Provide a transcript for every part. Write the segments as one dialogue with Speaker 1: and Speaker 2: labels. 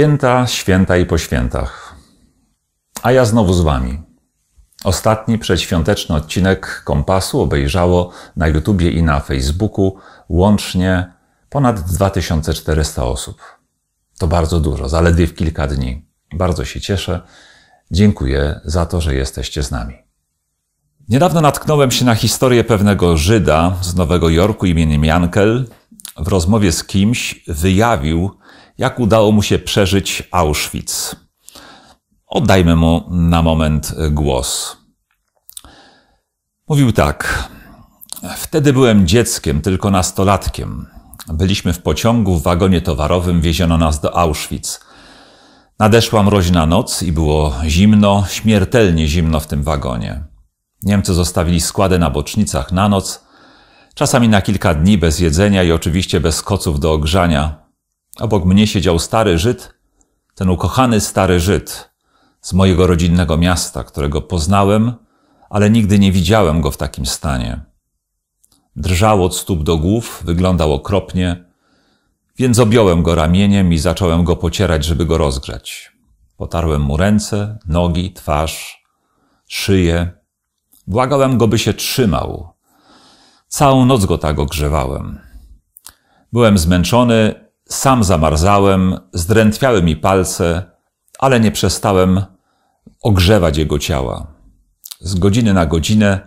Speaker 1: Święta, święta i po świętach. A ja znowu z Wami. Ostatni przedświąteczny odcinek Kompasu obejrzało na YouTubie i na Facebooku łącznie ponad 2400 osób. To bardzo dużo, zaledwie w kilka dni. Bardzo się cieszę. Dziękuję za to, że jesteście z nami. Niedawno natknąłem się na historię pewnego Żyda z Nowego Jorku imieniem Jankel. W rozmowie z kimś wyjawił, jak udało mu się przeżyć Auschwitz. Oddajmy mu na moment głos. Mówił tak. Wtedy byłem dzieckiem, tylko nastolatkiem. Byliśmy w pociągu, w wagonie towarowym, wieziono nas do Auschwitz. Nadeszła mroźna noc i było zimno, śmiertelnie zimno w tym wagonie. Niemcy zostawili składę na bocznicach na noc, czasami na kilka dni bez jedzenia i oczywiście bez koców do ogrzania. Obok mnie siedział stary Żyd, ten ukochany stary Żyd z mojego rodzinnego miasta, którego poznałem, ale nigdy nie widziałem go w takim stanie. Drżał od stóp do głów, wyglądał okropnie, więc objąłem go ramieniem i zacząłem go pocierać, żeby go rozgrzać. Potarłem mu ręce, nogi, twarz, szyję. Błagałem go, by się trzymał. Całą noc go tak ogrzewałem. Byłem zmęczony sam zamarzałem, zdrętwiały mi palce, ale nie przestałem ogrzewać jego ciała. Z godziny na godzinę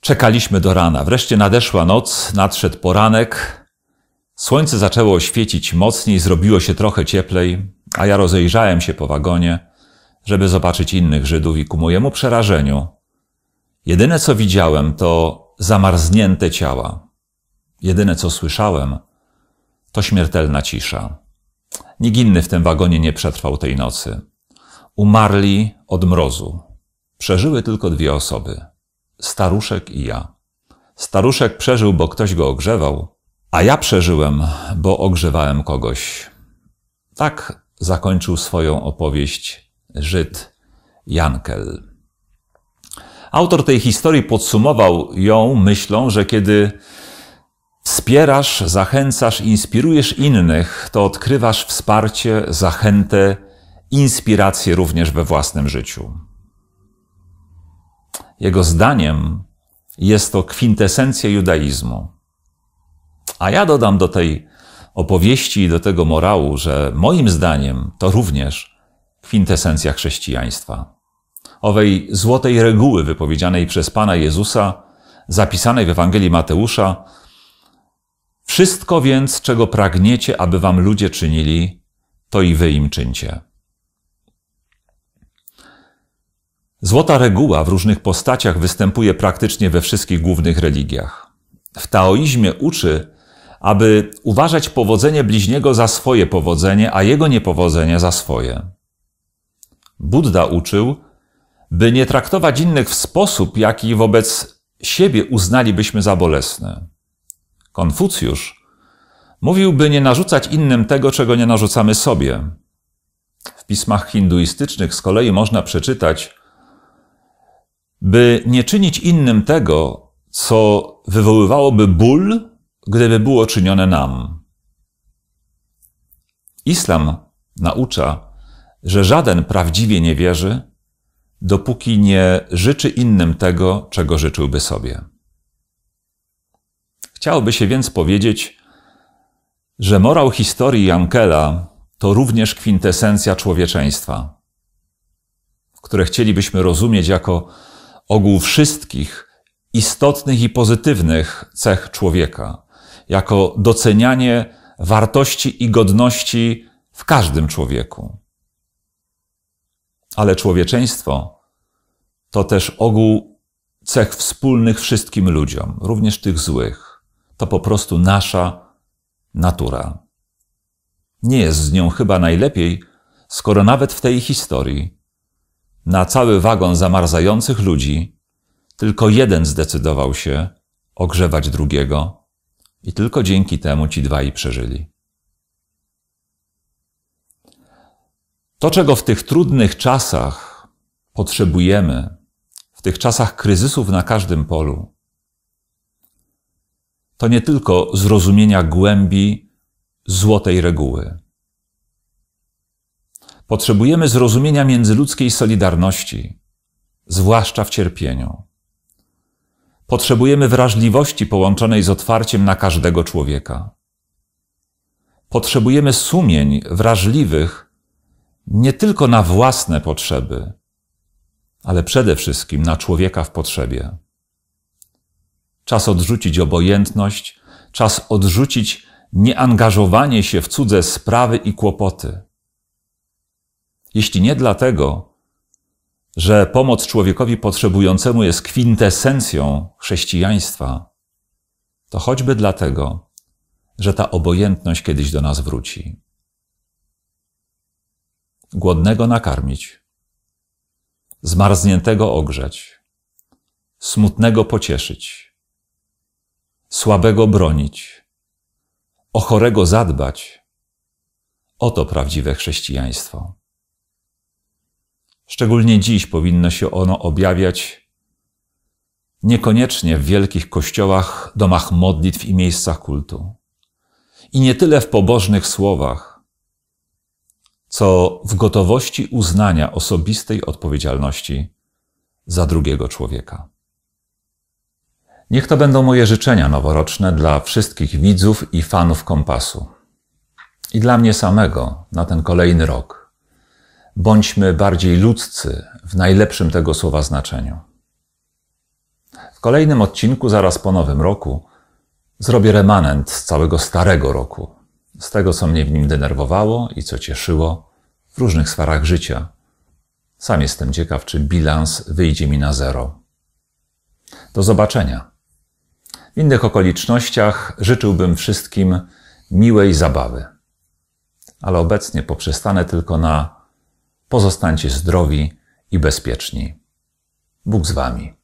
Speaker 1: czekaliśmy do rana. Wreszcie nadeszła noc, nadszedł poranek. Słońce zaczęło świecić mocniej, zrobiło się trochę cieplej, a ja rozejrzałem się po wagonie, żeby zobaczyć innych Żydów i ku mojemu przerażeniu. Jedyne co widziałem to zamarznięte ciała. Jedyne co słyszałem – to śmiertelna cisza. Nikt inny w tym wagonie nie przetrwał tej nocy. Umarli od mrozu. Przeżyły tylko dwie osoby: staruszek i ja. Staruszek przeżył, bo ktoś go ogrzewał, a ja przeżyłem, bo ogrzewałem kogoś. Tak zakończył swoją opowieść Żyd Jankel. Autor tej historii podsumował ją myślą, że kiedy Wspierasz, zachęcasz, inspirujesz innych, to odkrywasz wsparcie, zachętę, inspirację również we własnym życiu. Jego zdaniem jest to kwintesencja judaizmu. A ja dodam do tej opowieści i do tego morału, że moim zdaniem to również kwintesencja chrześcijaństwa. Owej złotej reguły wypowiedzianej przez Pana Jezusa, zapisanej w Ewangelii Mateusza, wszystko więc, czego pragniecie, aby wam ludzie czynili, to i wy im czyńcie. Złota reguła w różnych postaciach występuje praktycznie we wszystkich głównych religiach. W taoizmie uczy, aby uważać powodzenie bliźniego za swoje powodzenie, a jego niepowodzenie za swoje. Buddha uczył, by nie traktować innych w sposób, jaki wobec siebie uznalibyśmy za bolesny. Konfucjusz mówił, by nie narzucać innym tego, czego nie narzucamy sobie. W pismach hinduistycznych z kolei można przeczytać, by nie czynić innym tego, co wywoływałoby ból, gdyby było czynione nam. Islam naucza, że żaden prawdziwie nie wierzy, dopóki nie życzy innym tego, czego życzyłby sobie. Chciałoby się więc powiedzieć, że morał historii Jankela to również kwintesencja człowieczeństwa, które chcielibyśmy rozumieć jako ogół wszystkich istotnych i pozytywnych cech człowieka, jako docenianie wartości i godności w każdym człowieku. Ale człowieczeństwo to też ogół cech wspólnych wszystkim ludziom, również tych złych. To po prostu nasza natura. Nie jest z nią chyba najlepiej, skoro nawet w tej historii na cały wagon zamarzających ludzi tylko jeden zdecydował się ogrzewać drugiego i tylko dzięki temu ci dwaj przeżyli. To, czego w tych trudnych czasach potrzebujemy, w tych czasach kryzysów na każdym polu, to nie tylko zrozumienia głębi złotej reguły. Potrzebujemy zrozumienia międzyludzkiej solidarności, zwłaszcza w cierpieniu. Potrzebujemy wrażliwości połączonej z otwarciem na każdego człowieka. Potrzebujemy sumień wrażliwych nie tylko na własne potrzeby, ale przede wszystkim na człowieka w potrzebie. Czas odrzucić obojętność, czas odrzucić nieangażowanie się w cudze sprawy i kłopoty. Jeśli nie dlatego, że pomoc człowiekowi potrzebującemu jest kwintesencją chrześcijaństwa, to choćby dlatego, że ta obojętność kiedyś do nas wróci. Głodnego nakarmić, zmarzniętego ogrzać, smutnego pocieszyć słabego bronić, o chorego zadbać. Oto prawdziwe chrześcijaństwo. Szczególnie dziś powinno się ono objawiać niekoniecznie w wielkich kościołach, domach modlitw i miejscach kultu. I nie tyle w pobożnych słowach, co w gotowości uznania osobistej odpowiedzialności za drugiego człowieka. Niech to będą moje życzenia noworoczne dla wszystkich widzów i fanów kompasu. I dla mnie samego na ten kolejny rok. Bądźmy bardziej ludzcy w najlepszym tego słowa znaczeniu. W kolejnym odcinku, zaraz po nowym roku, zrobię remanent z całego starego roku, z tego, co mnie w nim denerwowało i co cieszyło w różnych sferach życia. Sam jestem ciekaw, czy bilans wyjdzie mi na zero. Do zobaczenia. W innych okolicznościach życzyłbym wszystkim miłej zabawy. Ale obecnie poprzestanę tylko na pozostańcie zdrowi i bezpieczni. Bóg z Wami.